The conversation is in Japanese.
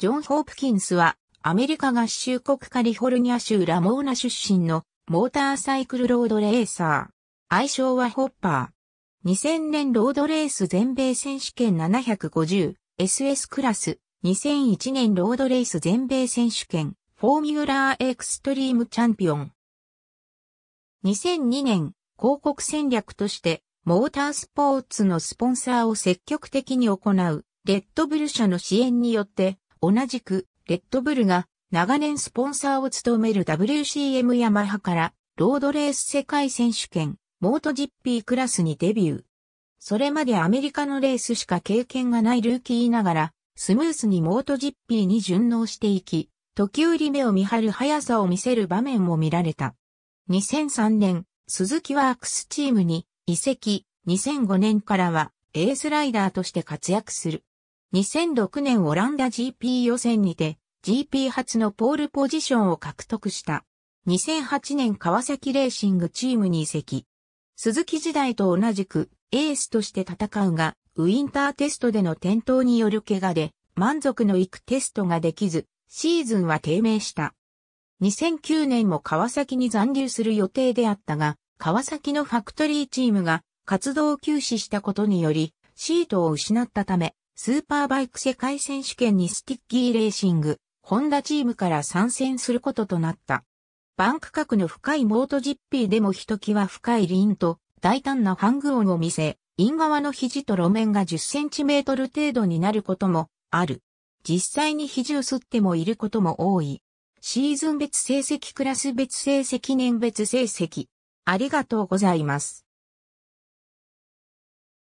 ジョン・ホープキンスは、アメリカ合衆国カリフォルニア州ラモーナ出身のモーターサイクルロードレーサー。愛称はホッパー。2000年ロードレース全米選手権 750SS クラス。2001年ロードレース全米選手権フォーミュラーエクストリームチャンピオン。2002年広告戦略としてモータースポーツのスポンサーを積極的に行うレッドブル社の支援によって同じく、レッドブルが長年スポンサーを務める WCM ヤマハからロードレース世界選手権モートジッピークラスにデビュー。それまでアメリカのレースしか経験がないルーキーながらスムースにモートジッピーに順応していき、時折目を見張る速さを見せる場面も見られた。2003年、鈴木ワークスチームに移籍、2005年からはエースライダーとして活躍する。2006年オランダ GP 予選にて GP 初のポールポジションを獲得した。2008年川崎レーシングチームに移籍。鈴木時代と同じくエースとして戦うが、ウィンターテストでの転倒による怪我で満足のいくテストができず、シーズンは低迷した。2009年も川崎に残留する予定であったが、川崎のファクトリーチームが活動を休止したことにより、シートを失ったため、スーパーバイク世界選手権にスティッキーレーシング、ホンダチームから参戦することとなった。バンク角の深いモートジッピーでもひときわ深い輪と大胆なハングオンを見せ、イン側の肘と路面が10センチメートル程度になることもある。実際に肘を擦ってもいることも多い。シーズン別成績クラス別成績年別成績。ありがとうございます。